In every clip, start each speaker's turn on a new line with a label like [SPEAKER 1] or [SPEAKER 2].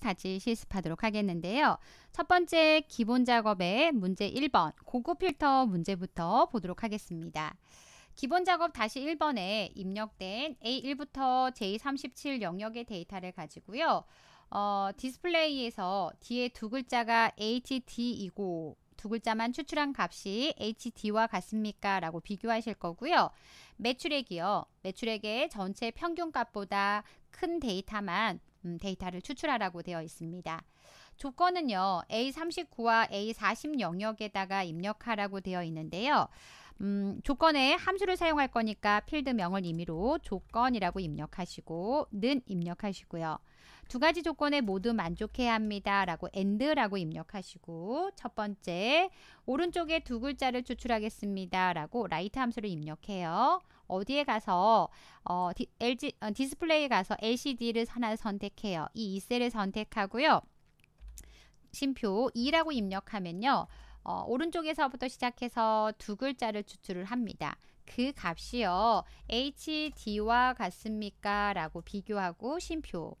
[SPEAKER 1] 같이 실습하도록 하겠는데요. 첫 번째 기본 작업의 문제 1번 고급 필터 문제부터 보도록 하겠습니다. 기본 작업 다시 1번에 입력된 A1부터 J37 영역의 데이터를 가지고요. 어, 디스플레이에서 뒤에 두 글자가 HD이고 두 글자만 추출한 값이 HD와 같습니까? 라고 비교하실 거고요. 매출액이요. 매출액의 전체 평균값보다 큰 데이터만 음, 데이터를 추출하라고 되어 있습니다. 조건은요. A39와 A40 영역에다가 입력하라고 되어 있는데요. 음, 조건에 함수를 사용할 거니까 필드명을 임의로 조건이라고 입력하시고 는 입력하시고요. 두 가지 조건에 모두 만족해야 합니다. 라고 and라고 입력하시고 첫 번째 오른쪽에 두 글자를 추출하겠습니다. 라고 라이트 함수를 입력해요. 어디에 가서 어, 디, LG, 어, 디스플레이에 가서 LCD를 하나 선택해요. 이 이셀을 선택하고요. 심표 2라고 입력하면요. 어, 오른쪽에서부터 시작해서 두 글자를 추출을 합니다. 그 값이요. HD와 같습니까? 라고 비교하고 심표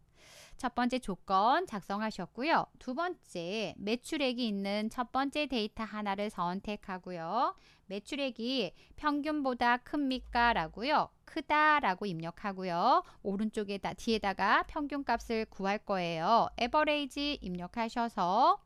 [SPEAKER 1] 첫 번째 조건 작성하셨고요. 두 번째 매출액이 있는 첫 번째 데이터 하나를 선택하고요. 매출액이 평균보다 큽니까라고요. 크다라고 입력하고요. 오른쪽에다 뒤에다가 평균값을 구할 거예요. 에버레이지 입력하셔서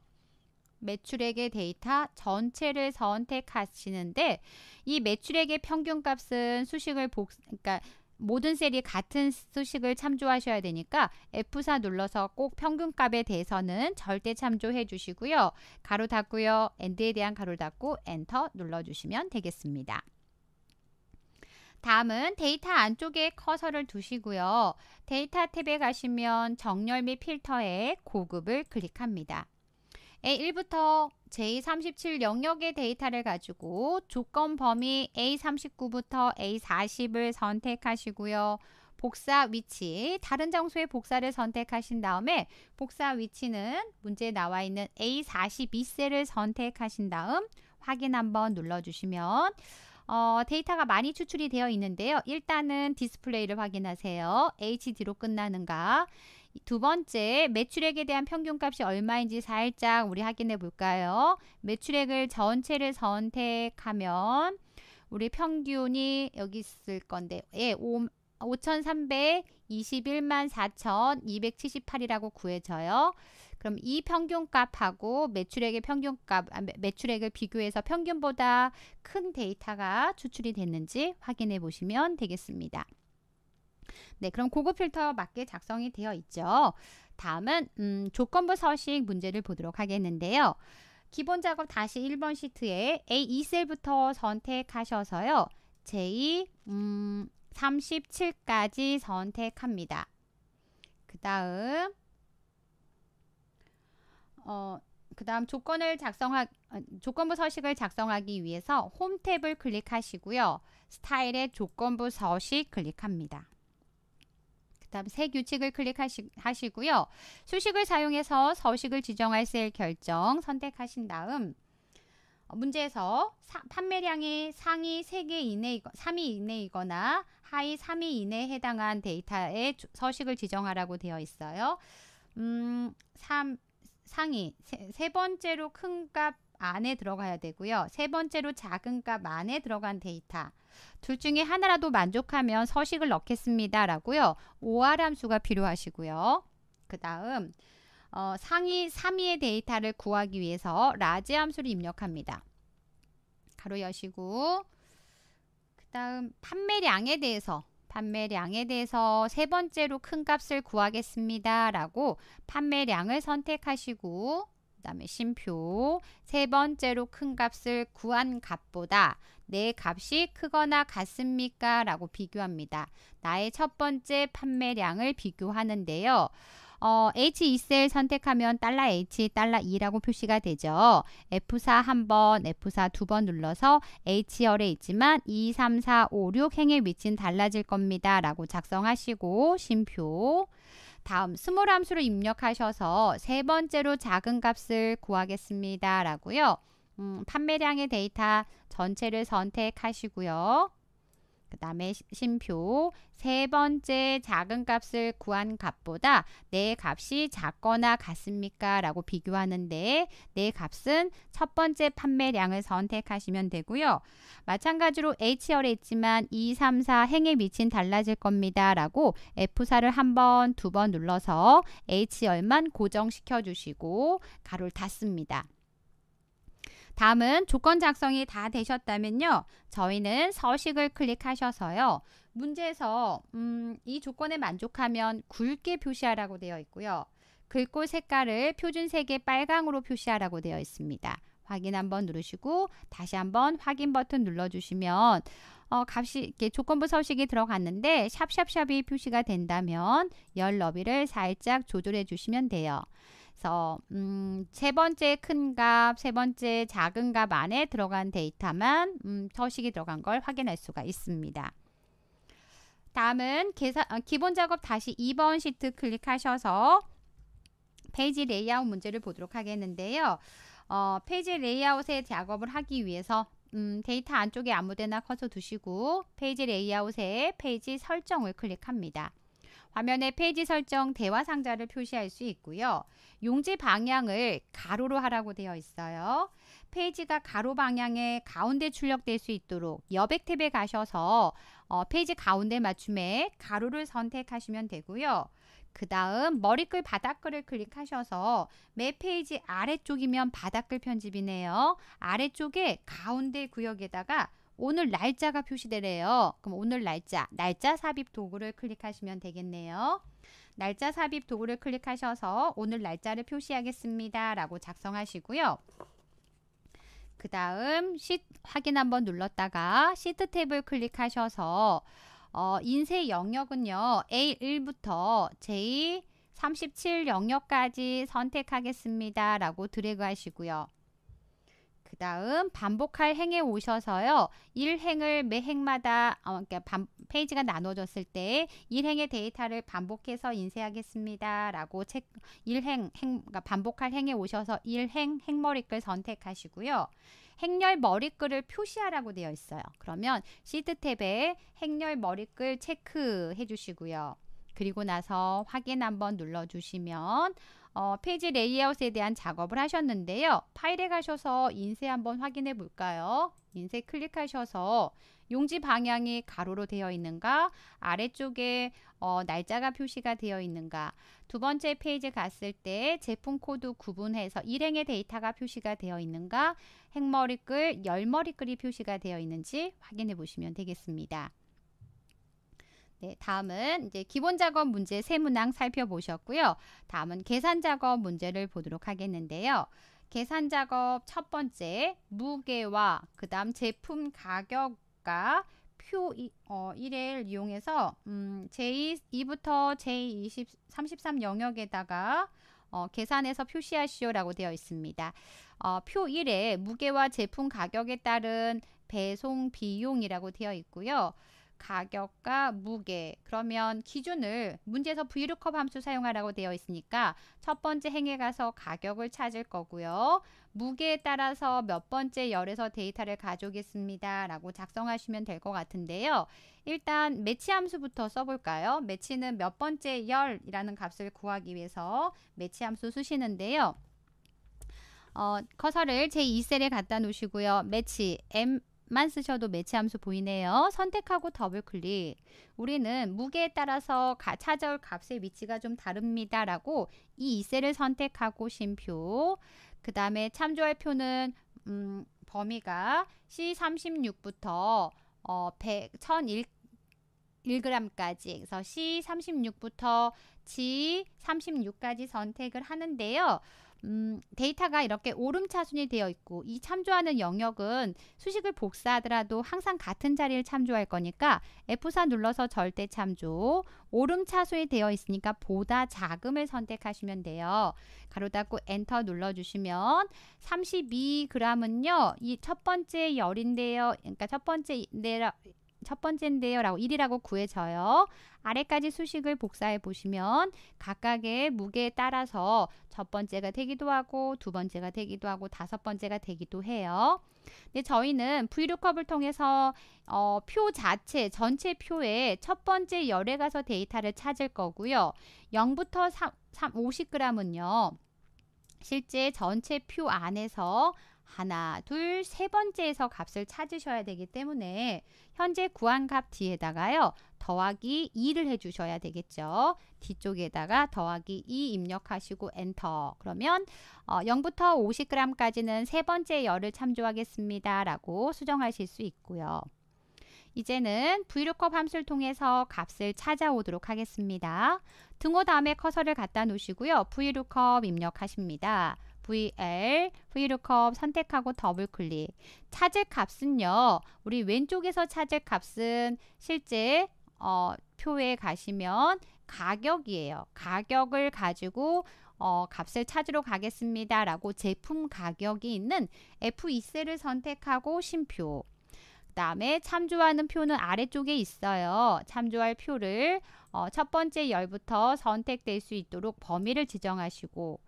[SPEAKER 1] 매출액의 데이터 전체를 선택하시는데 이 매출액의 평균값은 수식을 복 그러니까 모든 셀이 같은 수식을 참조하셔야 되니까 F4 눌러서 꼭 평균값에 대해서는 절대 참조해 주시고요. 가로 닫고요. 엔드에 대한 가로 닫고 엔터 눌러주시면 되겠습니다. 다음은 데이터 안쪽에 커서를 두시고요. 데이터 탭에 가시면 정렬 및 필터에 고급을 클릭합니다. A1부터 J37 영역의 데이터를 가지고 조건 범위 A39부터 A40을 선택하시고요. 복사 위치, 다른 장소의 복사를 선택하신 다음에 복사 위치는 문제에 나와 있는 A42셀을 선택하신 다음 확인 한번 눌러주시면 어, 데이터가 많이 추출이 되어 있는데요. 일단은 디스플레이를 확인하세요. HD로 끝나는가. 두 번째, 매출액에 대한 평균값이 얼마인지 살짝 우리 확인해 볼까요? 매출액을 전체를 선택하면 우리 평균이 여기 있을 건데 예, 5, 3 2 1만 4,278이라고 구해져요. 그럼 이 평균값하고 매출액의 평균값, 아, 매출액을 비교해서 평균보다 큰 데이터가 추출이 됐는지 확인해 보시면 되겠습니다. 네, 그럼 고급 필터 맞게 작성이 되어 있죠. 다음은 음, 조건부 서식 문제를 보도록 하겠는데요. 기본 작업 다시 1번 시트에 A2셀부터 선택하셔서요. J 음, 37까지 선택합니다. 그 다음 어, 그 다음 조건을 작성하 어, 조건부 서식을 작성하기 위해서 홈 탭을 클릭하시고요. 스타일의 조건부 서식 클릭합니다. 다음 색 규칙을 클릭하시고요. 수식을 사용해서 서식을 지정할 셀 결정 선택하신 다음 어, 문제에서 사, 판매량이 상위 3개 이내, 3위 이내이거나 하위 3위 이내에 해당한 데이터의 서식을 지정하라고 되어 있어요. 음, 3, 상위, 세, 세 번째로 큰 값 안에 들어가야 되고요. 세 번째로 작은 값 안에 들어간 데이터. 둘 중에 하나라도 만족하면 서식을 넣겠습니다. 라고요. 오아함수가 필요하시고요. 그 다음 어, 상위 3위의 데이터를 구하기 위해서 라지 함수를 입력합니다. 가로 여시고 그 다음 판매량에 대해서 판매량에 대해서 세 번째로 큰 값을 구하겠습니다. 라고 판매량을 선택하시고 그다음에 심표 세 번째로 큰 값을 구한 값보다 내 값이 크거나 같습니까? 라고 비교합니다. 나의 첫 번째 판매량을 비교하는데요. 어, H2셀 선택하면 달러 $H, 달러 $2라고 표시가 되죠. F4 한번, F4 두 번 눌러서 H열에 있지만 2, 3, 4, 5, 6 행의 위치는 달라질 겁니다. 라고 작성하시고 심표 다음 스몰 함수를 입력하셔서 세 번째로 작은 값을 구하겠습니다. 라고요. 음, 판매량의 데이터 전체를 선택하시고요. 그 다음에 심표 세 번째 작은 값을 구한 값보다 내 값이 작거나 같습니까? 라고 비교하는데 내 값은 첫 번째 판매량을 선택하시면 되고요. 마찬가지로 h r 있지만 2, 3, 4 행에 미친 달라질 겁니다. 라고 F4를 한 번, 두 번 눌러서 H열만 고정시켜 주시고 가로를 닫습니다. 다음은 조건 작성이 다 되셨다면요. 저희는 서식을 클릭하셔서요. 문제에서 음, 이 조건에 만족하면 굵게 표시하라고 되어 있고요. 글꼴 색깔을 표준색의 빨강으로 표시하라고 되어 있습니다. 확인 한번 누르시고 다시 한번 확인 버튼 눌러주시면 어, 값이 이렇게 조건부 서식이 들어갔는데 샵샵샵이 표시가 된다면 열 너비를 살짝 조절해 주시면 돼요. 그래서 음, 세 번째 큰 값, 세 번째 작은 값 안에 들어간 데이터만 음, 서식이 들어간 걸 확인할 수가 있습니다. 다음은 계산 아, 어, 기본 작업 다시 2번 시트 클릭하셔서 페이지 레이아웃 문제를 보도록 하겠는데요. 어, 페이지 레이아웃의 작업을 하기 위해서 음, 데이터 안쪽에 아무데나 커서 두시고 페이지 레이아웃에 페이지 설정을 클릭합니다. 화면에 페이지 설정 대화 상자를 표시할 수 있고요. 용지 방향을 가로로 하라고 되어 있어요. 페이지가 가로 방향에 가운데 출력될 수 있도록 여백 탭에 가셔서 어, 페이지 가운데 맞춤에 가로를 선택하시면 되고요. 그 다음 머리글 바닥글을 클릭하셔서 매 페이지 아래쪽이면 바닥글 편집이네요. 아래쪽에 가운데 구역에다가 오늘 날짜가 표시되래요. 그럼 오늘 날짜, 날짜 삽입 도구를 클릭하시면 되겠네요. 날짜 삽입 도구를 클릭하셔서 오늘 날짜를 표시하겠습니다. 라고 작성하시고요. 그 다음 확인 한번 눌렀다가 시트 탭을 클릭하셔서 어, 인쇄 영역은요. A1부터 J37 영역까지 선택하겠습니다. 라고 드래그 하시고요. 그 다음 반복할 행에 오셔서요. 1행을 매 행마다 어, 그러니까 반, 페이지가 나눠졌을 때 1행의 데이터를 반복해서 인쇄하겠습니다. 라고 책 1행 행, 그러니까 반복할 행에 오셔서 1행 행머리글 선택하시고요. 행렬 머리글을 표시하라고 되어 있어요. 그러면 시트 탭에 행렬 머리글 체크해 주시고요. 그리고 나서 확인 한번 눌러 주시면 어, 페이지 레이아웃에 대한 작업을 하셨는데요. 파일에 가셔서 인쇄 한번 확인해 볼까요? 인쇄 클릭하셔서 용지 방향이 가로로 되어 있는가 아래쪽에 어, 날짜가 표시가 되어 있는가 두 번째 페이지 갔을 때 제품 코드 구분해서 일행의 데이터가 표시가 되어 있는가 행머리글 열머리글이 표시가 되어 있는지 확인해 보시면 되겠습니다. 네, 다음은 이제 기본 작업 문제 세문항 살펴보셨고요. 다음은 계산 작업 문제를 보도록 하겠는데요. 계산 작업 첫 번째 무게와 그 다음 제품 가격과 표 이, 어, 1을 이용해서 음, 제2부터 제20, 33 영역에다가 어, 계산해서 표시하시오라고 되어 있습니다. 어, 표 1에 무게와 제품 가격에 따른 배송 비용이라고 되어 있고요. 가격과 무게 그러면 기준을 문제에서 브이 o o 함수 사용하라고 되어 있으니까 첫 번째 행에 가서 가격을 찾을 거고요. 무게에 따라서 몇 번째 열에서 데이터를 가져오겠습니다. 라고 작성하시면 될 것 같은데요. 일단 매치 함수부터 써볼까요? 매치는 몇 번째 열이라는 값을 구하기 위해서 매치 함수 쓰시는데요. 어, 커서를 제2셀에 갖다 놓으시고요. 매치 M 만 쓰셔도 매치 함수 보이네요. 선택하고 더블 클릭. 우리는 무게에 따라서 가, 찾아올 값의 위치가 좀 다릅니다. 라고 이이셀을 선택하고 심표그 다음에 참조할 표는 음, 범위가 C36부터 어, 100, 1001 1g까지 그래서 C36부터 G36까지 선택을 하는데요. 음, 데이터가 이렇게 오름차순이 되어 있고 이 참조하는 영역은 수식을 복사하더라도 항상 같은 자리를 참조할 거니까 F4 눌러서 절대 참조 오름차순이 되어 있으니까 보다 작음을 선택하시면 돼요. 가로 닫고 엔터 눌러주시면 32g은요. 이 첫 번째 열인데요. 그러니까 첫 번째 네, 첫 번째인데요. 라고 1이라고 구해져요. 아래까지 수식을 복사해 보시면 각각의 무게에 따라서 첫 번째가 되기도 하고 두 번째가 되기도 하고 다섯 번째가 되기도 해요. 근데 저희는 브이 o o 을 통해서 어, 표 자체, 전체 표에첫 번째 열에 가서 데이터를 찾을 거고요. 0부터 3, 3, 50g은요. 실제 전체 표 안에서 하나, 둘, 세 번째에서 값을 찾으셔야 되기 때문에 현재 구한 값 뒤에다가요. 더하기 2를 해주셔야 되겠죠. 뒤쪽에다가 더하기 2 입력하시고 엔터. 그러면 어, 0부터 50g까지는 세 번째 열을 참조하겠습니다. 라고 수정하실 수 있고요. 이제는 vlookup 함수를 통해서 값을 찾아오도록 하겠습니다. 등호 다음에 커서를 갖다 놓으시고요. vlookup 입력하십니다. VL, VLOOKUP 선택하고 더블 클릭. 찾을 값은요. 우리 왼쪽에서 찾을 값은 실제 어, 표에 가시면 가격이에요. 가격을 가지고 어, 값을 찾으러 가겠습니다. 라고 제품 가격이 있는 F2셀을 선택하고 신표. 그 다음에 참조하는 표는 아래쪽에 있어요. 참조할 표를 어, 첫 번째 열부터 선택될 수 있도록 범위를 지정하시고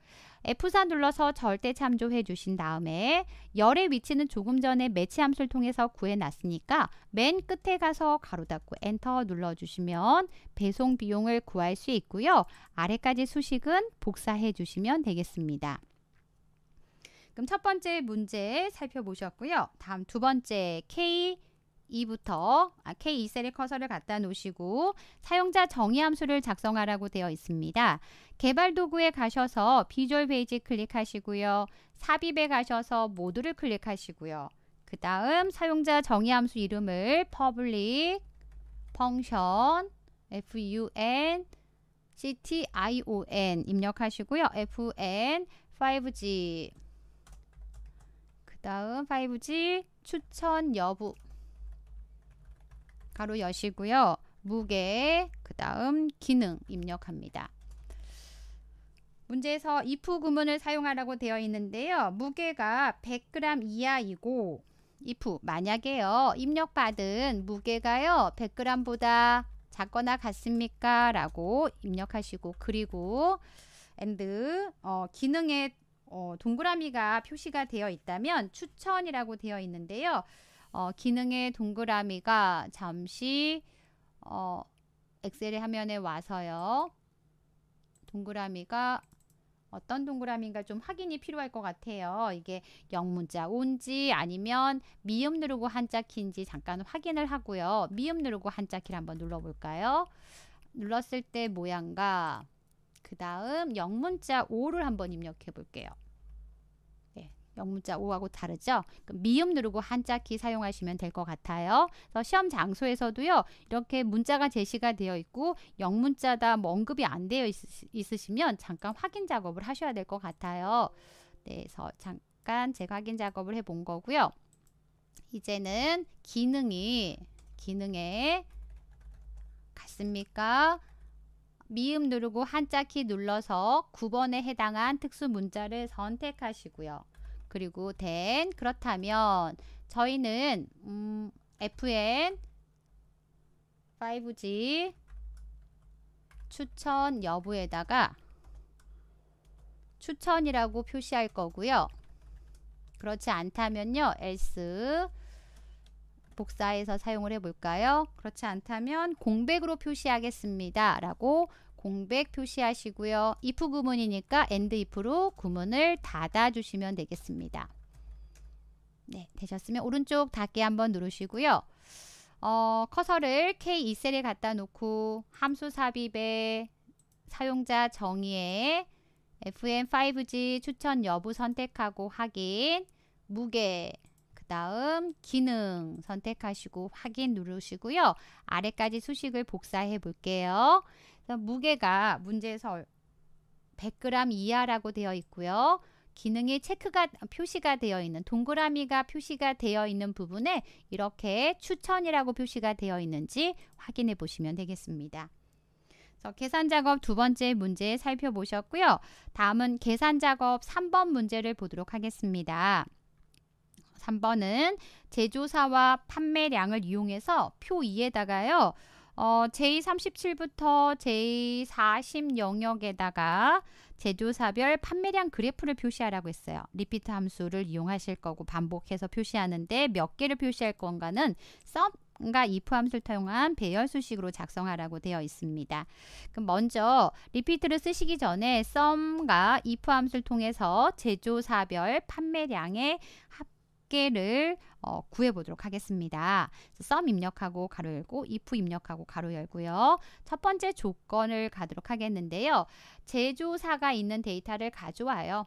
[SPEAKER 1] F4 눌러서 절대 참조해 주신 다음에 열의 위치는 조금 전에 매치 함수를 통해서 구해놨으니까 맨 끝에 가서 가로 닫고 엔터 눌러주시면 배송 비용을 구할 수 있고요. 아래까지 수식은 복사해 주시면 되겠습니다. 그럼 첫 번째 문제 살펴보셨고요. 다음 두 번째 K 2부터 아, k 2셀의 커서를 갖다 놓으시고 사용자 정의 함수를 작성하라고 되어 있습니다. 개발 도구에 가셔서 비주얼 베이지 클릭하시고요. 삽입에 가셔서 모두를 클릭하시고요. 그 다음 사용자 정의 함수 이름을 public function fun ction 입력하시고요. fn 5g 그 다음 5g 추천 여부 가로 여시고요. 무게, 그 다음 기능 입력합니다. 문제에서 if 구문을 사용하라고 되어 있는데요. 무게가 100g 이하이고 if 만약에요. 입력받은 무게가요. 100g보다 작거나 같습니까? 라고 입력하시고 그리고 and 어, 기능에 어, 동그라미가 표시가 되어 있다면 추천이라고 되어 있는데요. 어, 기능의 동그라미가 잠시 어, 엑셀의 화면에 와서요. 동그라미가 어떤 동그라미인가 좀 확인이 필요할 것 같아요. 이게 영문자 온지 아니면 미음 누르고 한자 키인지 잠깐 확인을 하고요. 미음 누르고 한자 키를 한번 눌러볼까요? 눌렀을 때 모양과 그 다음 영문자 5를 한번 입력해 볼게요. 영문자 O하고 다르죠. 미음 누르고 한자 키 사용하시면 될 것 같아요. 그래서 시험 장소에서도요. 이렇게 문자가 제시가 되어 있고 영문자다 뭐 언급이 안 되어 있으, 시면 잠깐 확인 작업을 하셔야 될 것 같아요. 네, 그래서 잠깐 제가 확인 작업을 해본 거고요. 이제는 기능이 기능에 갔습니까? 미음 누르고 한자 키 눌러서 9번에 해당한 특수 문자를 선택하시고요. 그리고 then 그렇다면 저희는 음, FN 5G 추천 여부에다가 추천이라고 표시할 거고요. 그렇지 않다면요. else 복사해서 사용을 해볼까요? 그렇지 않다면 공백으로 표시하겠습니다. 라고 공백 표시하시고요. if 구문이니까 and if로 구문을 닫아주시면 되겠습니다. 네, 되셨으면 오른쪽 닫기 한번 누르시고요. 어, 커서를 K2셀에 갖다 놓고 함수 삽입에 사용자 정의에 FM5G 추천 여부 선택하고 확인, 무게, 그 다음 기능 선택하시고 확인 누르시고요. 아래까지 수식을 복사해 볼게요. 무게가 문제에서 100g 이하라고 되어 있고요. 기능이 체크가 표시가 되어 있는 동그라미가 표시가 되어 있는 부분에 이렇게 추천이라고 표시가 되어 있는지 확인해 보시면 되겠습니다. 계산 작업 두 번째 문제 살펴보셨고요. 다음은 계산 작업 3번 문제를 보도록 하겠습니다. 3번은 제조사와 판매량을 이용해서 표 2에다가요. 어, J37부터 J40 영역에다가 제조사별 판매량 그래프를 표시하라고 했어요. 리피트 함수를 이용하실 거고 반복해서 표시하는데 몇 개를 표시할 건가는 썸과 if 함수를 사한 배열 수식으로 작성하라고 되어 있습니다. 그럼 먼저 리피트를 쓰시기 전에 썸과 if 함수를 통해서 제조사별 판매량의 합 개를 어, 구해보도록 하겠습니다. 썸 입력하고 가로 열고 if 입력하고 가로 열고요. 첫 번째 조건을 가도록 하겠는데요. 제조사가 있는 데이터를 가져와요.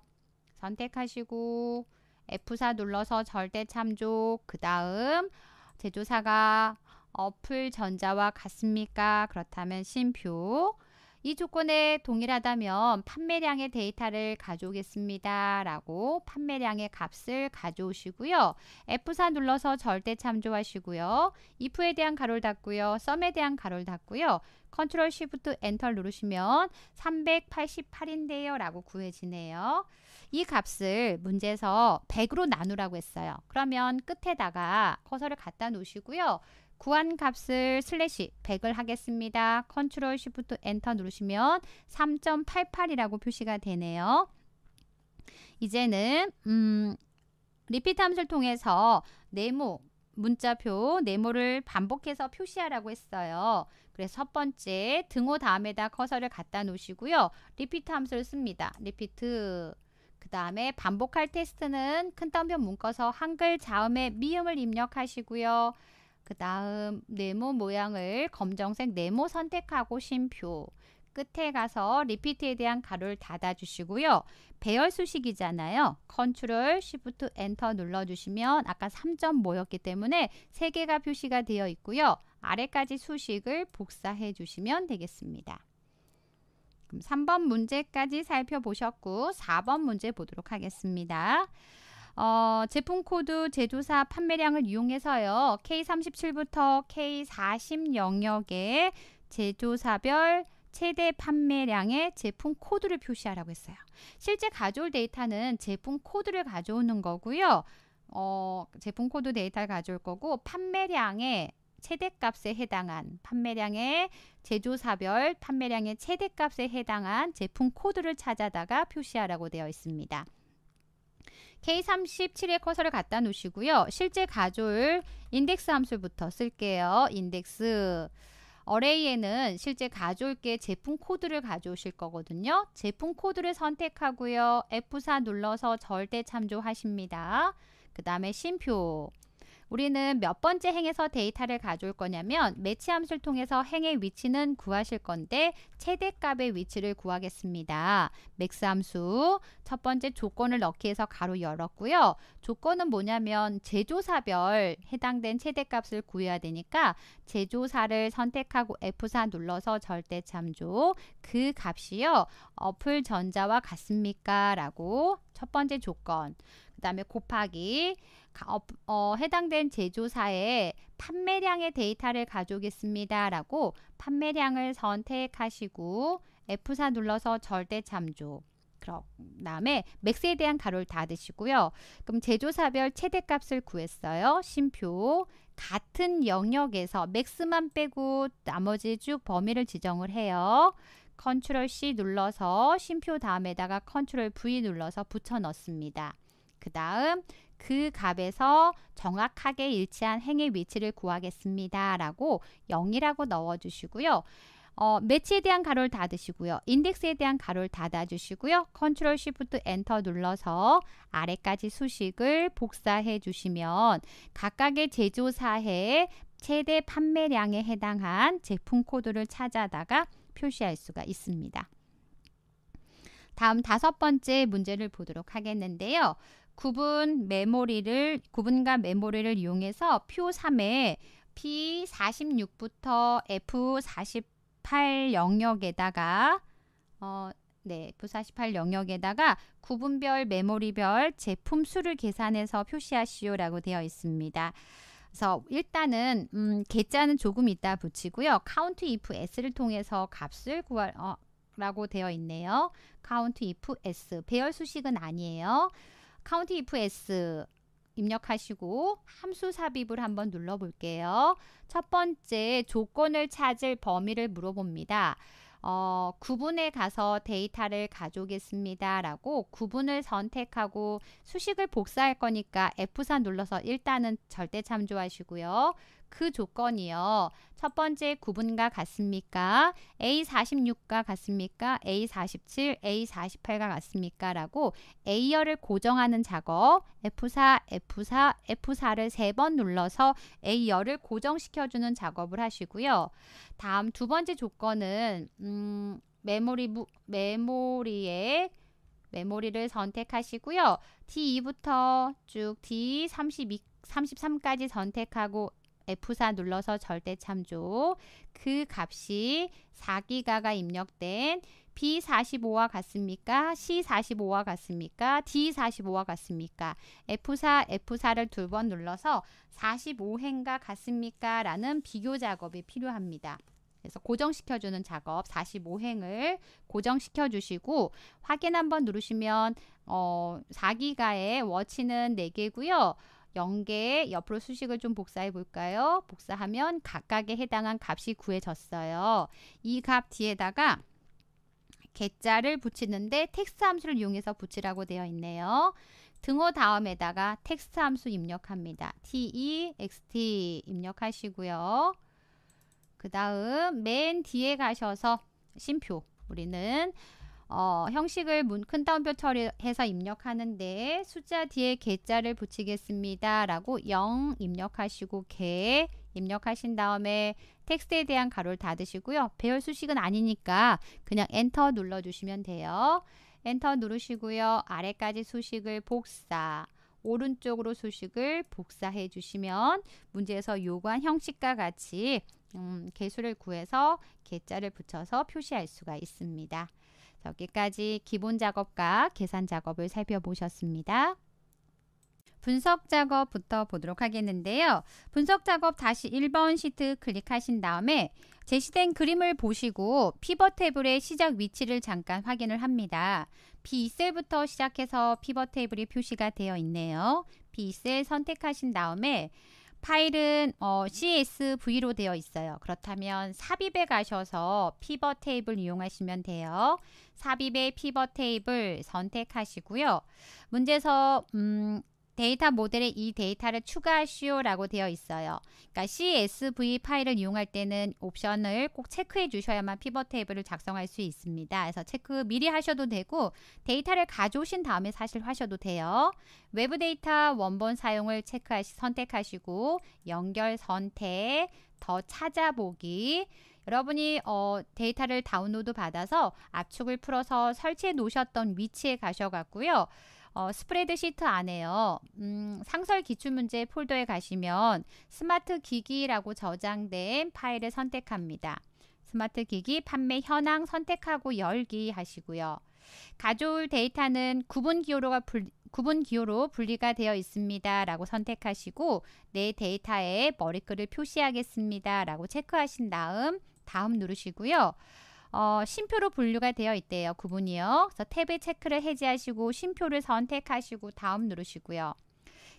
[SPEAKER 1] 선택하시고 F4 눌러서 절대 참조 그 다음 제조사가 어플 전자와 같습니까? 그렇다면 심표 이 조건에 동일하다면 판매량의 데이터를 가져오겠습니다. 라고 판매량의 값을 가져오시고요. F4 눌러서 절대 참조하시고요. if에 대한 가로를 닫고요. s u m 에 대한 가로를 닫고요. Ctrl Shift Enter 누르시면 388인데요. 라고 구해지네요. 이 값을 문제에서 100으로 나누라고 했어요. 그러면 끝에다가 커서를 갖다 놓으시고요. 구한 값을 슬래시 100을 하겠습니다. 컨트롤 쉬프트 엔터 누르시면 3.88이라고 표시가 되네요. 이제는 음, 리피트 함수를 통해서 네모 문자표 네모를 반복해서 표시하라고 했어요. 그래서 첫 번째 등호 다음에다 커서를 갖다 놓으시고요. 리피트 함수를 씁니다. 리피트 그 다음에 반복할 테스트는 큰따옴표 묶어서 한글 자음의 미음을 입력하시고요. 그 다음 네모 모양을 검정색 네모 선택하고 쉼표 끝에 가서 리피트에 대한 가로를 닫아주시고요. 배열 수식이잖아요. 컨트롤 시프트 엔터 눌러주시면 아까 3.5였기 때문에 3개가 표시가 되어 있고요. 아래까지 수식을 복사해 주시면 되겠습니다. 그럼 3번 문제까지 살펴보셨고 4번 문제 보도록 하겠습니다. 어, 제품 코드, 제조사, 판매량을 이용해서요. K37부터 K40 영역에 제조사별 최대 판매량의 제품 코드를 표시하라고 했어요. 실제 가져올 데이터는 제품 코드를 가져오는 거고요. 어, 제품 코드 데이터를 가져올 거고 판매량의 최대값에 해당한 판매량의 제조사별 판매량의 최대값에 해당한 제품 코드를 찾아다가 표시하라고 되어 있습니다. K37의 커서를 갖다 놓으시고요. 실제 가졸 인덱스 함수부터 쓸게요. 인덱스 어레이에는 실제 가져올게 제품 코드를 가져오실 거거든요. 제품 코드를 선택하고요. F4 눌러서 절대 참조하십니다. 그 다음에 심표 우리는 몇 번째 행에서 데이터를 가져올 거냐면 매치 함수를 통해서 행의 위치는 구하실 건데 최대값의 위치를 구하겠습니다. 맥스 함수 첫 번째 조건을 넣기 위 해서 가로 열었고요. 조건은 뭐냐면 제조사별 해당된 최대값을 구해야 되니까 제조사를 선택하고 F4 눌러서 절대 참조 그 값이요. 어플 전자와 같습니까? 라고 첫 번째 조건 그 다음에 곱하기 어, 어, 해당된 제조사의 판매량의 데이터를 가져오겠습니다. 라고 판매량을 선택하시고 F4 눌러서 절대 참조 그 다음에 맥스에 대한 가로를 닫으시고요. 그럼 제조사별 최대값을 구했어요. 심표 같은 영역에서 맥스만 빼고 나머지 쭉 범위를 지정을 해요. 컨트롤 C 눌러서 심표 다음에다가 컨트롤 V 눌러서 붙여 넣습니다. 그 다음 그 값에서 정확하게 일치한 행의 위치를 구하겠습니다. 라고 0이라고 넣어주시고요. 어, 매치에 대한 가로를 닫으시고요. 인덱스에 대한 가로를 닫아주시고요. 컨트롤 쉬프트 엔터 눌러서 아래까지 수식을 복사해 주시면 각각의 제조사의 최대 판매량에 해당한 제품 코드를 찾아다가 표시할 수가 있습니다. 다음 다섯 번째 문제를 보도록 하겠는데요. 구분 메모리를 구분과 메모리를 이용해서 표 3에 P46부터 F48 영역에다가 어, 네, F48 영역에다가 구분별 메모리별 제품 수를 계산해서 표시하시오라고 되어 있습니다. 그래서 일단은 음, 계자는 조금 이따 붙이고요. 카운트 n t if s를 통해서 값을 구할 어, 라고 되어 있네요. 카운트 n t if s 배열 수식은 아니에요. 카운티 if s 입력하시고 함수 삽입을 한번 눌러볼게요. 첫 번째 조건을 찾을 범위를 물어봅니다. 어, 구분에 가서 데이터를 가져오겠습니다. 라고 구분을 선택하고 수식을 복사할 거니까 F4 눌러서 일단은 절대 참조하시고요. 그 조건이요. 첫 번째 구분과 같습니까? A46과 같습니까? A47, A48과 같습니까? 라고 A열을 고정하는 작업 F4, F4, F4를 세 번 눌러서 A열을 고정시켜주는 작업을 하시고요. 다음 두 번째 조건은 음, 메모리, 무, 메모리에 메모리를 선택하시고요. D2부터 쭉 D32, 33까지 선택하고 F4 눌러서 절대 참조. 그 값이 4기가가 입력된 B45와 같습니까? C45와 같습니까? D45와 같습니까? F4, F4를 두 번 눌러서 45행과 같습니까? 라는 비교 작업이 필요합니다. 그래서 고정시켜주는 작업 45행을 고정시켜 주시고 확인 한번 누르시면 어, 4기가의 워치는 4개고요. 연계 옆으로 수식을 좀 복사해 볼까요? 복사하면 각각에 해당한 값이 구해졌어요. 이 값 뒤에다가 개자를 붙이는데 텍스트 함수를 이용해서 붙이라고 되어 있네요. 등호 다음에다가 텍스트 함수 입력합니다. text e 입력하시고요. 그 다음 맨 뒤에 가셔서 심표 우리는 어, 형식을 문, 큰 따옴표 처리해서 입력하는데 숫자 뒤에 개자를 붙이겠습니다. 라고 0 입력하시고 개 입력하신 다음에 텍스트에 대한 가로를 닫으시고요. 배열 수식은 아니니까 그냥 엔터 눌러주시면 돼요. 엔터 누르시고요. 아래까지 수식을 복사 오른쪽으로 수식을 복사해 주시면 문제에서 요구한 형식과 같이 음, 개수를 구해서 개자를 붙여서 표시할 수가 있습니다. 여기까지 기본 작업과 계산 작업을 살펴보셨습니다. 분석 작업부터 보도록 하겠는데요. 분석 작업 다시 1번 시트 클릭하신 다음에 제시된 그림을 보시고 피벗 테이블의 시작 위치를 잠깐 확인을 합니다. b 2부터 시작해서 피벗 테이블이 표시가 되어 있네요. b 2 선택하신 다음에 파일은 어, CSV로 되어 있어요. 그렇다면 삽입에 가셔서 피벗 테이블 이용하시면 돼요. 삽입의 피벗 테이블 선택하시고요. 문제에서 음, 데이터 모델에 이 데이터를 추가하시오 라고 되어 있어요. 그러니까 CSV 파일을 이용할 때는 옵션을 꼭 체크해 주셔야만 피벗 테이블을 작성할 수 있습니다. 그래서 체크 미리 하셔도 되고 데이터를 가져오신 다음에 사실 하셔도 돼요. 외부 데이터 원본 사용을 체크하시 선택하시고 연결 선택 더 찾아보기 여러분이 어, 데이터를 다운로드 받아서 압축을 풀어서 설치해 놓으셨던 위치에 가셔 가고요 어, 스프레드시트 안에요. 음, 상설 기출문제 폴더에 가시면 스마트 기기라고 저장된 파일을 선택합니다. 스마트 기기 판매 현황 선택하고 열기 하시고요. 가져올 데이터는 구분 기호로가 불, 구분 기호로 분리가 되어 있습니다. 라고 선택하시고 내 데이터에 머리글을 표시하겠습니다. 라고 체크하신 다음 다음 누르시고요. 어, 심표로 분류가 되어 있대요. 구분이요. 그래서 탭의 체크를 해제하시고 심표를 선택하시고 다음 누르시고요.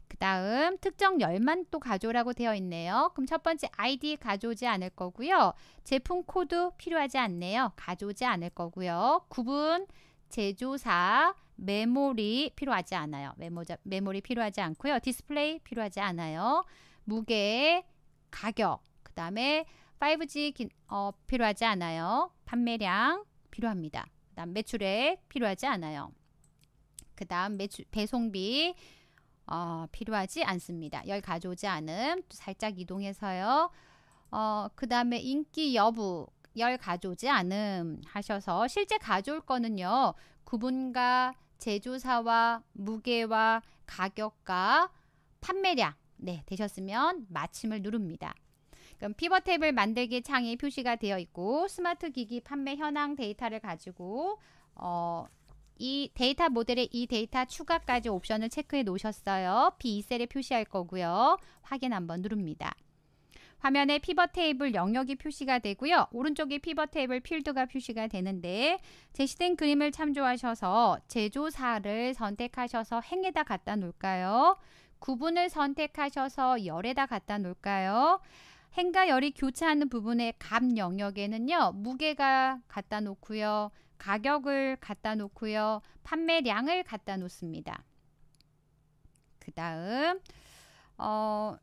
[SPEAKER 1] 그 다음 특정 열만 또 가져오라고 되어 있네요. 그럼 첫 번째 아이디 가져오지 않을 거고요. 제품 코드 필요하지 않네요. 가져오지 않을 거고요. 구분, 제조사, 메모리 필요하지 않아요. 메모자, 메모리 필요하지 않고요. 디스플레이 필요하지 않아요. 무게, 가격, 그 다음에 5G 기, 어, 필요하지 않아요. 판매량 필요합니다. 그다음 매출액 필요하지 않아요. 그다음 매출 배송비 어, 필요하지 않습니다. 열 가져오지 않음 살짝 이동해서요. 어, 그다음에 인기 여부 열 가져오지 않음 하셔서 실제 가져올 거는요. 구분과 제조사와 무게와 가격과 판매량 네 되셨으면 마침을 누릅니다. 그럼 피벗 테이블 만들기 창이 표시가 되어 있고 스마트 기기 판매 현황 데이터를 가지고 어, 이 데이터 모델의 이 데이터 추가까지 옵션을 체크해 놓으셨어요. B2셀에 표시할 거고요. 확인 한번 누릅니다. 화면에 피벗 테이블 영역이 표시가 되고요. 오른쪽에 피벗 테이블 필드가 표시가 되는데 제시된 그림을 참조하셔서 제조사를 선택하셔서 행에다 갖다 놓을까요? 구분을 선택하셔서 열에다 갖다 놓을까요? 행과 열이 교차하는 부분의 값 영역에는요, 무게가 갖다 놓고요, 가격을 갖다 놓고요, 판매량을 갖다 놓습니다. 그 다음, 어,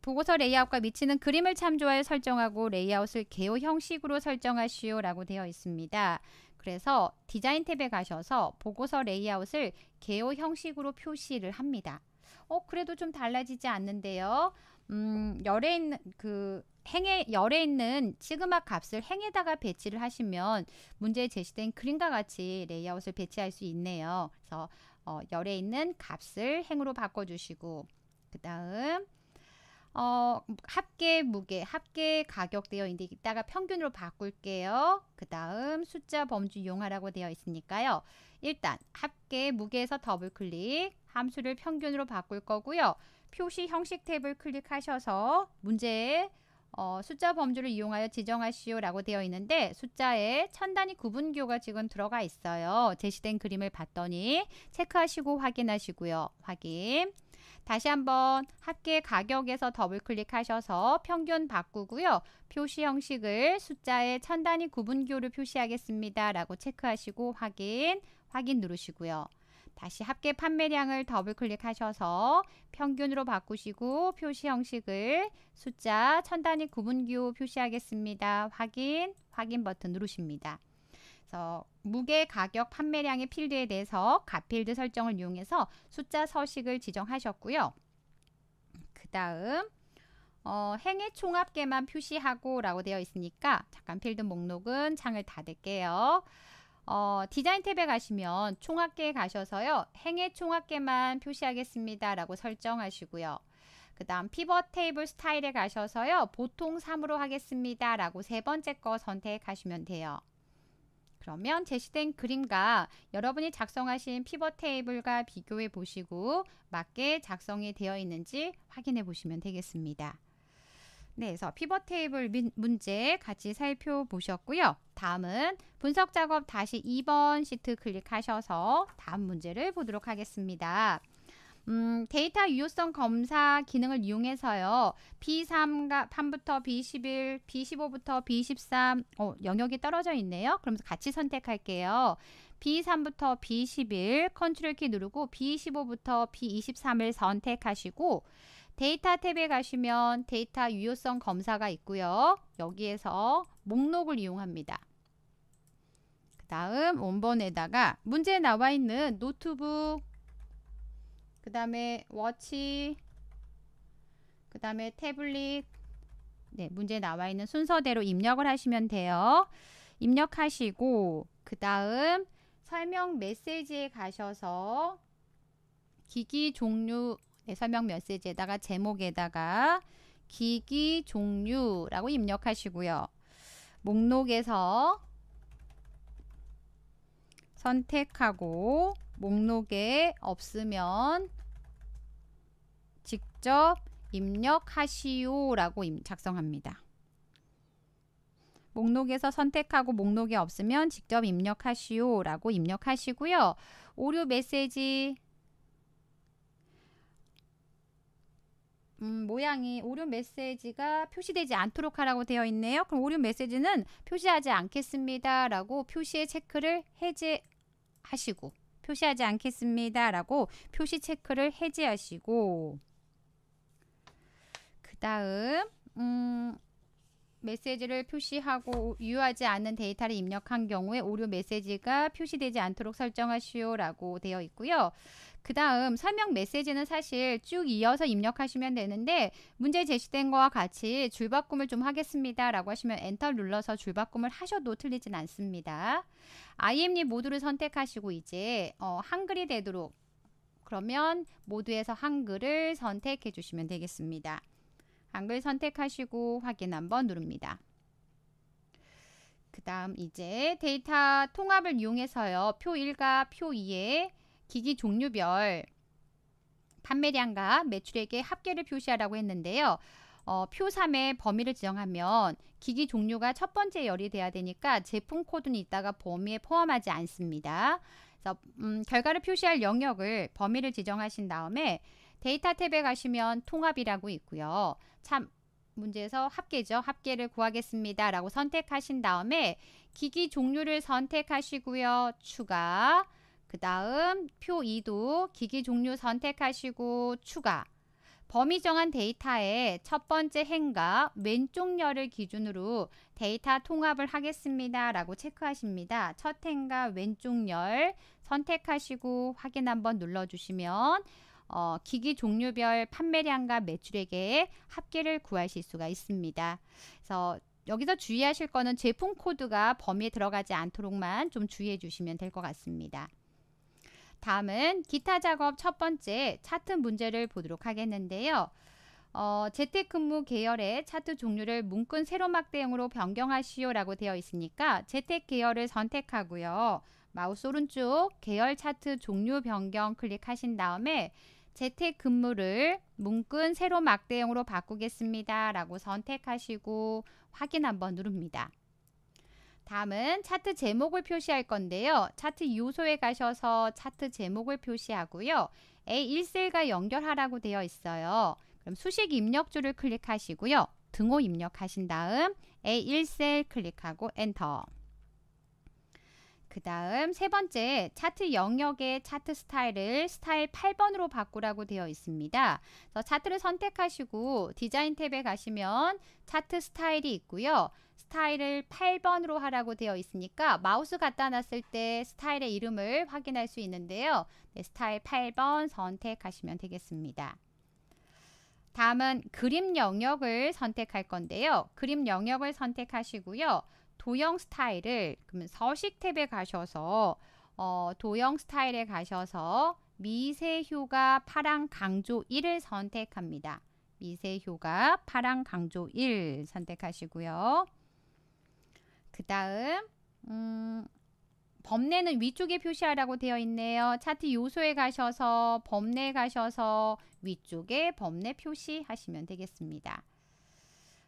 [SPEAKER 1] 보고서 레이아웃과 미치는 그림을 참조하여 설정하고 레이아웃을 개요 형식으로 설정하시오 라고 되어 있습니다. 그래서 디자인 탭에 가셔서 보고서 레이아웃을 개요 형식으로 표시를 합니다. 어, 그래도 좀 달라지지 않는데요. 음, 열에 있는 그 행에 열에 있는 시그마 값을 행에다가 배치를 하시면 문제에 제시된 그림과 같이 레이아웃을 배치할 수 있네요. 그래서 어, 열에 있는 값을 행으로 바꿔주시고 그 다음 어, 합계 무게, 합계 가격 되어 있는데 이따가 평균으로 바꿀게요. 그 다음 숫자 범주 이용하라고 되어 있으니까요. 일단 합계 무게에서 더블 클릭 함수를 평균으로 바꿀 거고요. 표시 형식 탭을 클릭하셔서 문제에 어, 숫자 범주를 이용하여 지정하시오 라고 되어 있는데 숫자에 천 단위 구분교가 지금 들어가 있어요. 제시된 그림을 봤더니 체크하시고 확인하시고요. 확인. 다시 한번 합계 가격에서 더블 클릭하셔서 평균 바꾸고요. 표시 형식을 숫자에 천 단위 구분교를 표시하겠습니다. 라고 체크하시고 확인, 확인 누르시고요. 다시 합계 판매량을 더블 클릭하셔서 평균으로 바꾸시고 표시 형식을 숫자 천 단위 구분기호 표시하겠습니다. 확인, 확인 버튼 누르십니다. 그래서 무게, 가격, 판매량의 필드에 대해서 가필드 설정을 이용해서 숫자 서식을 지정하셨고요. 그 다음 어, 행의 총합계만 표시하고 라고 되어 있으니까 잠깐 필드 목록은 창을 닫을게요. 어, 디자인 탭에 가시면 총합계 에 가셔서요. 행의 총합계만 표시하겠습니다. 라고 설정하시고요. 그 다음 피벗 테이블 스타일에 가셔서요. 보통 3으로 하겠습니다. 라고 세 번째 거 선택하시면 돼요. 그러면 제시된 그림과 여러분이 작성하신 피벗 테이블과 비교해 보시고 맞게 작성이 되어 있는지 확인해 보시면 되겠습니다. 네, 그래서 피벗 테이블 문제 같이 살펴보셨고요. 다음은 분석 작업 다시 2번 시트 클릭하셔서 다음 문제를 보도록 하겠습니다. 음, 데이터 유효성 검사 기능을 이용해서요. B3부터 B11, B15부터 B13 어, 영역이 떨어져 있네요. 그러면서 같이 선택할게요. B3부터 B11 컨트롤 키 누르고 B15부터 B23을 선택하시고 데이터 탭에 가시면 데이터 유효성 검사가 있고요. 여기에서 목록을 이용합니다. 그 다음 원본에다가 문제에 나와 있는 노트북 그 다음에 워치 그 다음에 태블릿 네, 문제 나와 있는 순서대로 입력을 하시면 돼요. 입력하시고 그 다음 설명 메시지에 가셔서 기기 종류 네, 설명 메시지에다가 제목에다가 기기 종류라고 입력하시고요. 목록에서 선택하고 목록에 없으면 직접 입력하시오라고 작성합니다. 목록에서 선택하고 목록에 없으면 직접 입력하시오라고 입력하시고요. 오류 메시지 음, 모양이 오류 메시지가 표시되지 않도록 하라고 되어 있네요. 그럼 오류 메시지는 표시하지 않겠습니다. 라고 표시의 체크를 해제하시고 표시하지 않겠습니다. 라고 표시 체크를 해제하시고 그 다음 음, 메시지를 표시하고 유효하지 않은 데이터를 입력한 경우에 오류 메시지가 표시되지 않도록 설정하시오 라고 되어 있고요. 그 다음 설명 메시지는 사실 쭉 이어서 입력하시면 되는데 문제 제시된 거와 같이 줄바꿈을 좀 하겠습니다. 라고 하시면 엔터 눌러서 줄바꿈을 하셔도 틀리진 않습니다. IMD 모두를 선택하시고 이제 어, 한글이 되도록 그러면 모두에서 한글을 선택해 주시면 되겠습니다. 한글 선택하시고 확인 한번 누릅니다. 그 다음 이제 데이터 통합을 이용해서요. 표 1과 표 2에 기기 종류별 판매량과 매출액의 합계를 표시하라고 했는데요. 어, 표 3의 범위를 지정하면 기기 종류가 첫 번째 열이 돼야 되니까 제품 코드는 이따가 범위에 포함하지 않습니다. 그래서 음, 결과를 표시할 영역을 범위를 지정하신 다음에 데이터 탭에 가시면 통합이라고 있고요. 참 문제에서 합계죠. 합계를 구하겠습니다. 라고 선택하신 다음에 기기 종류를 선택하시고요. 추가 그 다음 표 2도 기기 종류 선택하시고 추가 범위 정한 데이터의 첫 번째 행과 왼쪽 열을 기준으로 데이터 통합을 하겠습니다. 라고 체크하십니다. 첫 행과 왼쪽 열 선택하시고 확인 한번 눌러주시면 어, 기기 종류별 판매량과 매출액의 합계를 구하실 수가 있습니다. 그래서 여기서 주의하실 거는 제품 코드가 범위에 들어가지 않도록만 좀 주의해 주시면 될 것 같습니다. 다음은 기타 작업 첫 번째 차트 문제를 보도록 하겠는데요. 어, 재택근무 계열의 차트 종류를 문건 세로막 대형으로 변경하시오 라고 되어 있으니까 재택 계열을 선택하고요. 마우스 오른쪽 계열 차트 종류 변경 클릭하신 다음에 재택근무를 문건 세로막 대형으로 바꾸겠습니다 라고 선택하시고 확인 한번 누릅니다. 다음은 차트 제목을 표시할 건데요. 차트 요소에 가셔서 차트 제목을 표시하고요. A1셀과 연결하라고 되어 있어요. 그럼 수식 입력줄을 클릭하시고요. 등호 입력하신 다음 A1셀 클릭하고 엔터. 그 다음 세 번째 차트 영역의 차트 스타일을 스타일 8번으로 바꾸라고 되어 있습니다. 차트를 선택하시고 디자인 탭에 가시면 차트 스타일이 있고요. 스타일을 8번으로 하라고 되어 있으니까 마우스 갖다 놨을 때 스타일의 이름을 확인할 수 있는데요. 네, 스타일 8번 선택하시면 되겠습니다. 다음은 그림 영역을 선택할 건데요. 그림 영역을 선택하시고요. 도형 스타일을 그러면 서식 탭에 가셔서 어, 도형 스타일에 가셔서 미세 효과 파랑 강조 1을 선택합니다. 미세 효과 파랑 강조 1 선택하시고요. 그 다음 음, 범례는 위쪽에 표시하라고 되어 있네요. 차트 요소에 가셔서 범례 가셔서 위쪽에 범례 표시하시면 되겠습니다.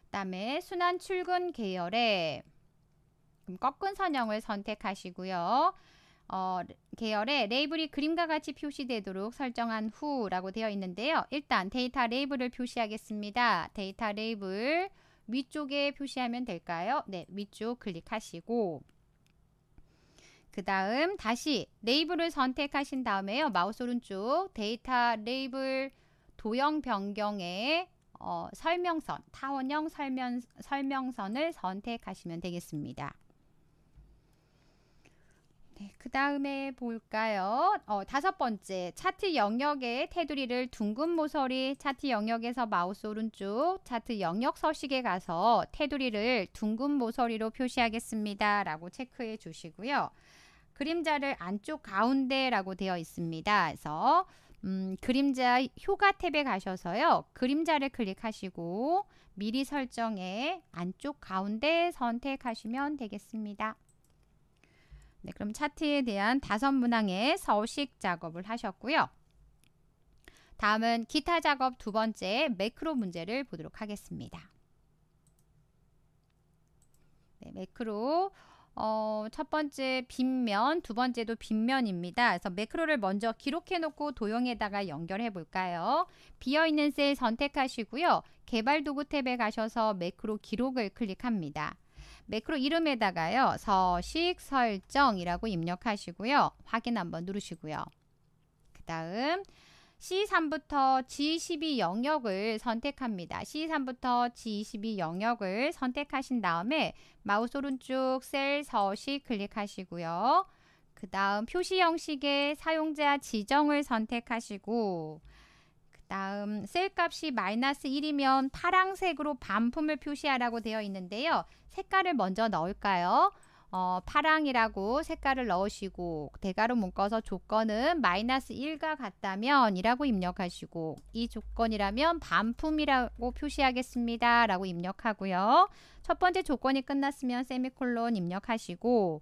[SPEAKER 1] 그 다음에 순환 출근 계열에 꺾은 선형을 선택하시고요. 어, 계열에 레이블이 그림과 같이 표시되도록 설정한 후 라고 되어 있는데요. 일단 데이터 레이블을 표시하겠습니다. 데이터 레이블 위쪽에 표시하면 될까요? 네, 위쪽 클릭하시고 그 다음 다시 레이블을 선택하신 다음에요. 마우스 오른쪽 데이터 레이블 도형 변경에 어, 설명선, 타원형 설명, 설명선을 선택하시면 되겠습니다. 네, 그 다음에 볼까요? 어, 다섯 번째, 차트 영역의 테두리를 둥근 모서리 차트 영역에서 마우스 오른쪽 차트 영역 서식에 가서 테두리를 둥근 모서리로 표시하겠습니다. 라고 체크해 주시고요. 그림자를 안쪽 가운데라고 되어 있습니다. 그래서 음, 그림자 효과 탭에 가셔서요. 그림자를 클릭하시고 미리 설정에 안쪽 가운데 선택하시면 되겠습니다. 네, 그럼 차트에 대한 다섯 문항의 서식 작업을 하셨고요. 다음은 기타 작업 두 번째 매크로 문제를 보도록 하겠습니다. 네, 매크로 어, 첫 번째 빗면, 두 번째도 빗면입니다. 그래서 매크로를 먼저 기록해 놓고 도형에다가 연결해 볼까요? 비어 있는 셀 선택하시고요. 개발 도구 탭에 가셔서 매크로 기록을 클릭합니다. 매크로 이름에다가요. 서식 설정이라고 입력하시고요. 확인 한번 누르시고요. 그 다음 C3부터 G12 영역을 선택합니다. C3부터 G12 영역을 선택하신 다음에 마우스 오른쪽 셀 서식 클릭하시고요. 그 다음 표시 형식의 사용자 지정을 선택하시고 다음 셀 값이 마이너스 1이면 파랑색으로 반품을 표시하라고 되어 있는데요. 색깔을 먼저 넣을까요? 어, 파랑이라고 색깔을 넣으시고 대괄호 묶어서 조건은 마이너스 1과 같다면 이라고 입력하시고 이 조건이라면 반품이라고 표시하겠습니다. 라고 입력하고요. 첫 번째 조건이 끝났으면 세미콜론 입력하시고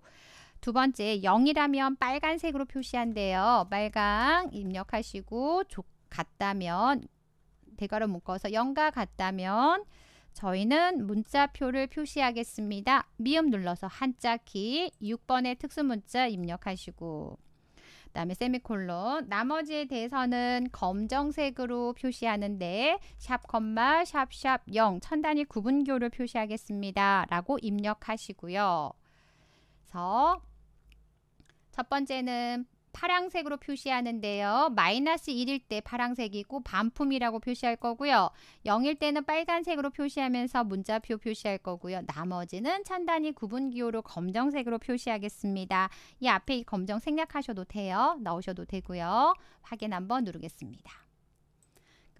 [SPEAKER 1] 두 번째 0이라면 빨간색으로 표시한대요. 빨강 입력하시고 조건 같다면 대괄호 묶어서 0과 같다면 저희는 문자표를 표시하겠습니다. 미음 눌러서 한자키 6번의 특수문자 입력하시고 그 다음에 세미콜론 나머지에 대해서는 검정색으로 표시하는데 샵 콤마 샵샵 0 천단위 구분교를 표시하겠습니다. 라고 입력하시고요. 그래서 첫 번째는 파랑색으로 표시하는데요. 마이너스 1일 때 파랑색이고 반품이라고 표시할 거고요. 0일 때는 빨간색으로 표시하면서 문자표 표시할 거고요. 나머지는 찬단이 구분기호로 검정색으로 표시하겠습니다. 이 앞에 이 검정 생략하셔도 돼요. 넣으셔도 되고요. 확인 한번 누르겠습니다.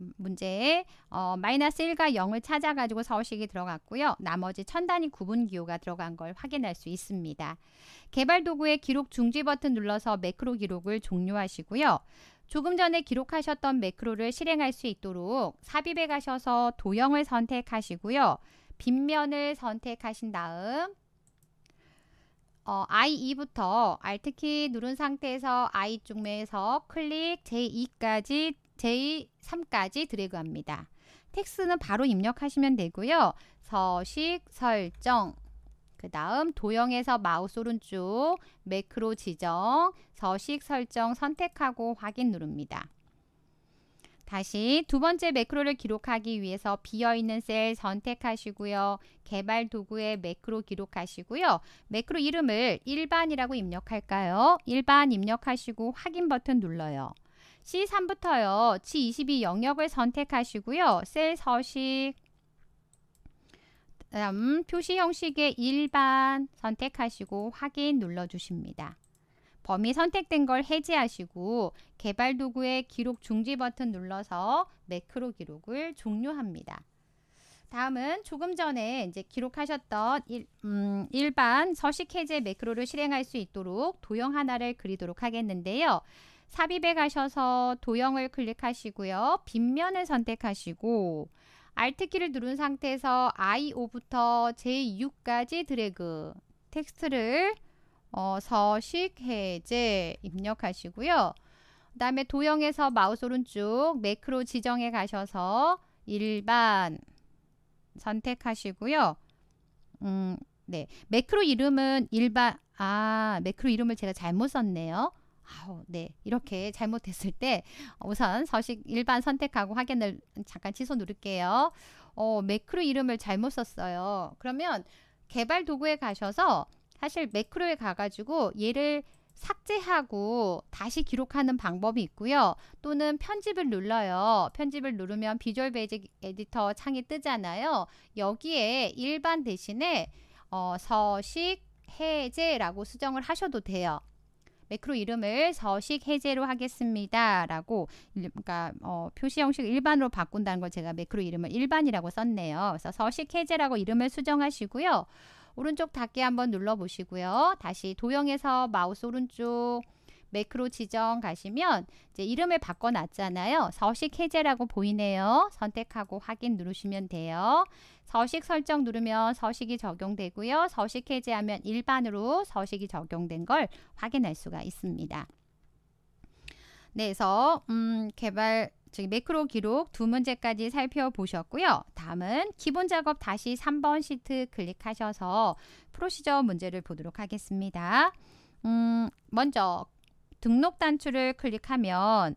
[SPEAKER 1] 음, 문제에 어, 마이너스 1과 0을 찾아가지고 서식이 들어갔고요. 나머지 천단위 구분 기호가 들어간 걸 확인할 수 있습니다. 개발 도구의 기록 중지 버튼 눌러서 매크로 기록을 종료하시고요. 조금 전에 기록하셨던 매크로를 실행할 수 있도록 삽입에 가셔서 도형을 선택하시고요. 빗면을 선택하신 다음 어, I2부터 Alt키 누른 상태에서 I 쪽매에서 클릭 J2까지 J3까지 드래그합니다. 텍스는 바로 입력하시면 되고요. 서식 설정 그 다음 도형에서 마우스 오른쪽 매크로 지정 서식 설정 선택하고 확인 누릅니다. 다시 두 번째 매크로를 기록하기 위해서 비어있는 셀 선택하시고요. 개발 도구에 매크로 기록하시고요. 매크로 이름을 일반이라고 입력할까요? 일반 입력하시고 확인 버튼 눌러요. C3부터요. C22 영역을 선택하시고요. 셀 서식 다음 표시 형식의 일반 선택하시고 확인 눌러주십니다. 범위 선택된 걸 해제하시고 개발 도구의 기록 중지 버튼 눌러서 매크로 기록을 종료합니다. 다음은 조금 전에 이제 기록하셨던 일, 음, 일반 서식 해제 매크로를 실행할 수 있도록 도형 하나를 그리도록 하겠는데요. 삽입에 가셔서 도형을 클릭하시고요. 빗면을 선택하시고 Alt키를 누른 상태에서 I5부터 J6까지 드래그 텍스트를 어, 서식 해제 입력하시고요. 그 다음에 도형에서 마우스 오른쪽 매크로 지정해 가셔서 일반 선택하시고요. 음, 네. 매크로 이름은 일반, 아, 매크로 이름을 제가 잘못 썼네요. 아우, 네. 이렇게 잘못했을때 우선 서식 일반 선택하고 확인을 잠깐 취소 누를게요. 어, 매크로 이름을 잘못 썼어요. 그러면 개발 도구에 가셔서 사실 매크로에 가가지고 얘를 삭제하고 다시 기록하는 방법이 있고요. 또는 편집을 눌러요. 편집을 누르면 비주얼 베이직 에디터 창이 뜨잖아요. 여기에 일반 대신에 어, 서식 해제라고 수정을 하셔도 돼요. 매크로 이름을 서식 해제로 하겠습니다. 라고 그러니까 어, 표시 형식 일반으로 바꾼다는 걸 제가 매크로 이름을 일반이라고 썼네요. 그래서 서식 해제라고 이름을 수정하시고요. 오른쪽 닫기 한번 눌러보시고요. 다시 도형에서 마우스 오른쪽 매크로 지정 가시면 이제 이름을 바꿔놨잖아요. 서식 해제라고 보이네요. 선택하고 확인 누르시면 돼요. 서식 설정 누르면 서식이 적용되고요. 서식 해제하면 일반으로 서식이 적용된 걸 확인할 수가 있습니다. 네, 그래서 음, 개발 즉 매크로 기록 두 문제까지 살펴보셨고요. 다음은 기본 작업 다시 3번 시트 클릭하셔서 프로시저 문제를 보도록 하겠습니다. 음, 먼저 등록 단추를 클릭하면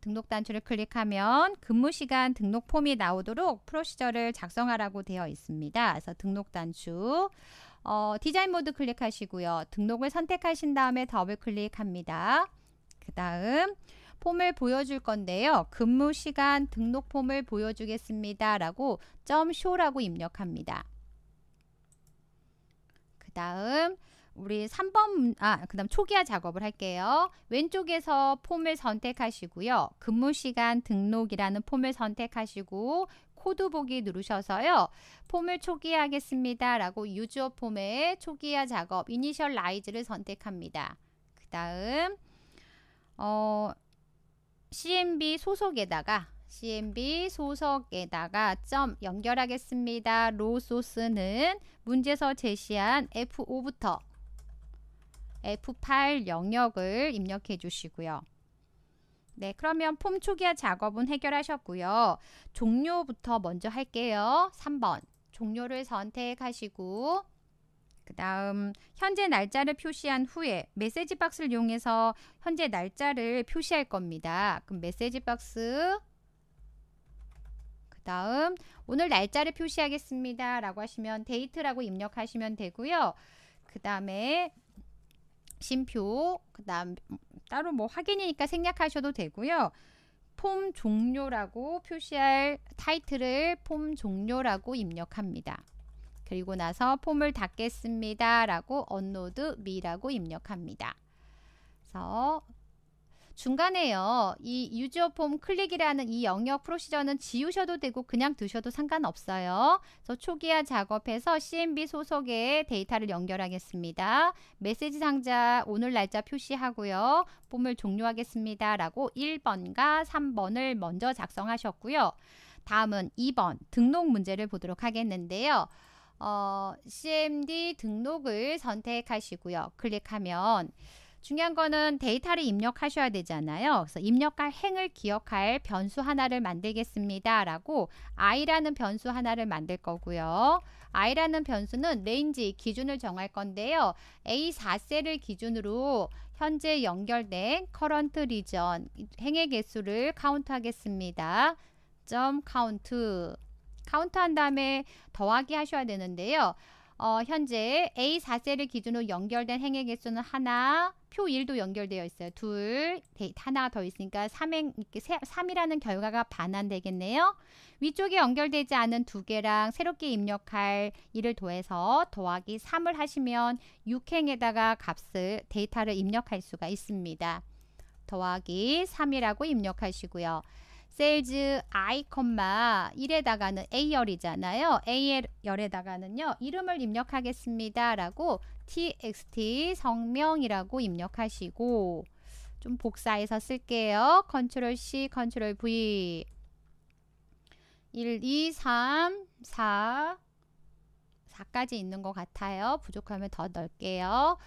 [SPEAKER 1] 등록 단추를 클릭하면 근무 시간 등록 폼이 나오도록 프로시저를 작성하라고 되어 있습니다. 그래서 등록 단추 어, 디자인 모드 클릭하시고요. 등록을 선택하신 다음에 더블 클릭합니다. 그 다음 폼을 보여줄 건데요. 근무 시간 등록 폼을 보여주겠습니다. 라고 .show라고 입력합니다. 그 다음 우리 3번 아 그다음 초기화 작업을 할게요. 왼쪽에서 폼을 선택하시고요. 근무 시간 등록이라는 폼을 선택하시고 코드 보기 누르셔서요. 폼을 초기화하겠습니다. 라고 유저 폼의 초기화 작업 이니셜 라이즈를 선택합니다. 그 다음 어 CMB 소속에다가 CMB 소속에다가 점 연결하겠습니다. 로 소스는 문제서 에 제시한 F5부터 F8 영역을 입력해 주시고요. 네, 그러면 폼 초기화 작업은 해결하셨고요. 종료부터 먼저 할게요. 3번 종료를 선택하시고 그 다음 현재 날짜를 표시한 후에 메시지 박스를 이용해서 현재 날짜를 표시할 겁니다. 그럼 메시지 박스 그 다음 오늘 날짜를 표시하겠습니다. 라고 하시면 데이트라고 입력하시면 되고요. 그 다음에 심표 그 다음 따로 뭐 확인이니까 생략하셔도 되고요. 폼 종료라고 표시할 타이틀을 폼 종료라고 입력합니다. 그리고 나서 폼을 닫겠습니다. 라고 언로드 미라고 입력합니다. 그래서 중간에요. 이 유저 폼 클릭이라는 이 영역 프로시저는 지우셔도 되고 그냥 두셔도 상관없어요. 그래서 초기화 작업해서 CMB 소속의 데이터를 연결하겠습니다. 메시지 상자 오늘 날짜 표시하고요. 폼을 종료하겠습니다. 라고 1번과 3번을 먼저 작성하셨고요. 다음은 2번 등록 문제를 보도록 하겠는데요. 어, CMD 등록을 선택하시고요. 클릭하면 중요한 거는 데이터를 입력하셔야 되잖아요. 그래서 입력할 행을 기억할 변수 하나를 만들겠습니다. 라고 i라는 변수 하나를 만들 거고요. i라는 변수는 레인지 기준을 정할 건데요. A4셀을 기준으로 현재 연결된 커런트 리전 행의 개수를 카운트 하겠습니다. 점 카운트 카운트한 다음에 더하기 하셔야 되는데요. 어, 현재 a 4세를 기준으로 연결된 행의 개수는 하나, 표 1도 연결되어 있어요. 둘, 네, 하나 가더 있으니까 3행, 이 3이라는 결과가 반환되겠네요. 위쪽에 연결되지 않은 두 개랑 새롭게 입력할 일을 더해서 더하기 3을 하시면 6행에다가 값을, 데이터를 입력할 수가 있습니다. 더하기 3이라고 입력하시고요. 셀즈 i, 1에다가는 a열이잖아요. a열에다가는요. 이름을 입력하겠습니다. 라고 txt 성명이라고 입력하시고 좀 복사해서 쓸게요. 컨트롤 C, 컨트롤 V 1, 2, 3, 4 4까지 있는 것 같아요. 부족하면 더 넣을게요.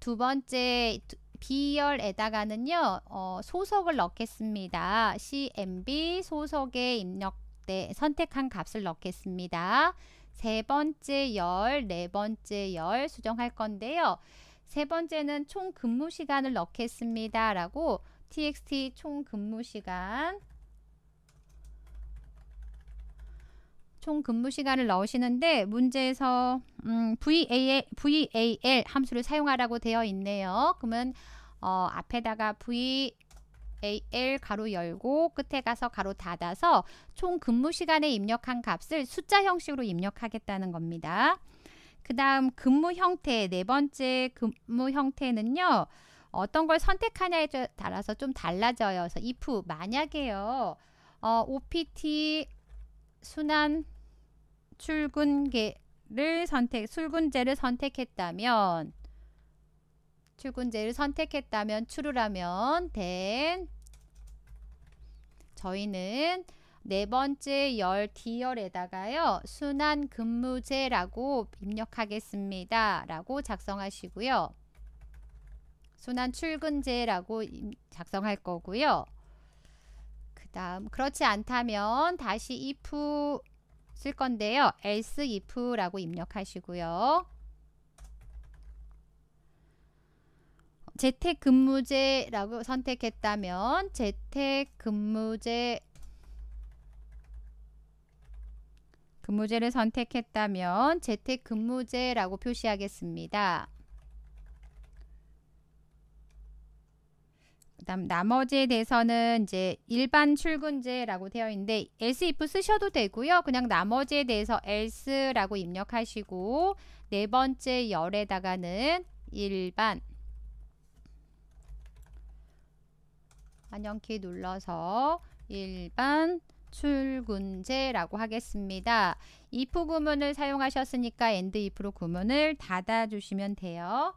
[SPEAKER 1] 두 번째 B열에다가는요 어, 소속을 넣겠습니다. CMB 소속의 입력대 선택한 값을 넣겠습니다. 세 번째 열, 네 번째 열 수정할 건데요. 세 번째는 총 근무 시간을 넣겠습니다. 라고 txt 총 근무 시간 총 근무 시간을 넣으시는데 문제에서 음, VAL, a 함수를 사용하라고 되어 있네요. 그러면 어, 앞에다가 V AL 가로 열고 끝에 가서 가로 닫아서 총 근무 시간에 입력한 값을 숫자 형식으로 입력하겠다는 겁니다. 그 다음 근무 형태 네 번째 근무 형태는요. 어떤 걸 선택하냐에 따라서 좀 달라져요. 그래서 if 만약에요. 어, OPT 순환 출근계를 선택 출근제를 선택했다면 출근제를 선택했다면 추루라면 된 저희는 네 번째 열 D열에다가요. 순환 근무제라고 입력하겠습니다. 라고 작성하시고요. 순환 출근제라고 작성할 거고요. 다음 그렇지 않다면 다시 if 쓸 건데요. else if라고 입력하시고요. 재택근무제라고 선택했다면 재택근무제 근무제를 선택했다면 재택근무제라고 표시하겠습니다. 그다음 나머지에 대해서는 이제 일반 출근제라고 되어 있는데 else if 쓰셔도 되고요. 그냥 나머지에 대해서 else라고 입력하시고 네 번째 열에다가는 일반 안녕키 눌러서 일반 출근제라고 하겠습니다. if 구문을 사용하셨으니까 and if로 구문을 닫아 주시면 돼요.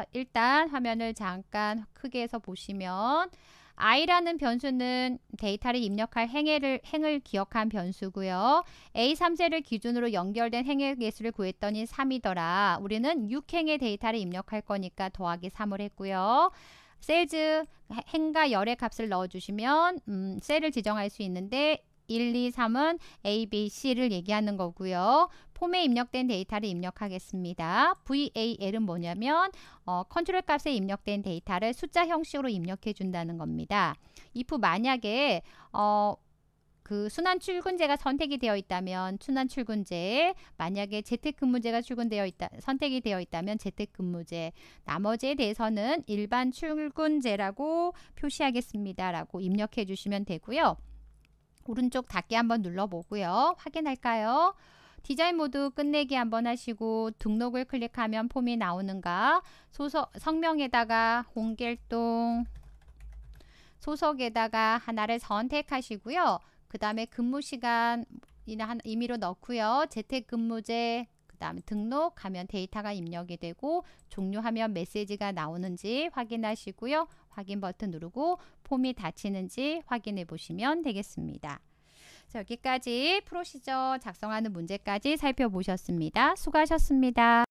[SPEAKER 1] 아, 일단 화면을 잠깐 크게 해서 보시면 i라는 변수는 데이터를 입력할 행해를, 행을 기억한 변수고요. A3세를 기준으로 연결된 행의 개수를 구했더니 3이더라. 우리는 6행의 데이터를 입력할 거니까 더하기 3을 했고요. 셀즈 행과 열의 값을 넣어주시면 음, 셀을 지정할 수 있는데 1, 2, 3은 A, B, C를 얘기하는 거고요. 폼에 입력된 데이터를 입력하겠습니다. VAL은 뭐냐면 어, 컨트롤 값에 입력된 데이터를 숫자 형식으로 입력해 준다는 겁니다. if 만약에 어, 그 순환 출근제가 선택이 되어 있다면 순환 출근제 만약에 재택근무제가 출근되어 있다 선택이 되어 있다면 재택근무제 나머지에 대해서는 일반 출근제라고 표시하겠습니다라고 입력해 주시면 되고요. 오른쪽 닫기 한번 눌러보고요. 확인할까요? 디자인 모드 끝내기 한번 하시고 등록을 클릭하면 폼이 나오는가 소속 성명에다가 공길동 소속에다가 하나를 선택하시고요. 그 다음에 근무 시간 이나 임의로 넣고요. 재택근무제 다음 등록하면 데이터가 입력이 되고 종료하면 메시지가 나오는지 확인하시고요. 확인 버튼 누르고 폼이 닫히는지 확인해 보시면 되겠습니다. 자, 여기까지 프로시저 작성하는 문제까지 살펴보셨습니다. 수고하셨습니다.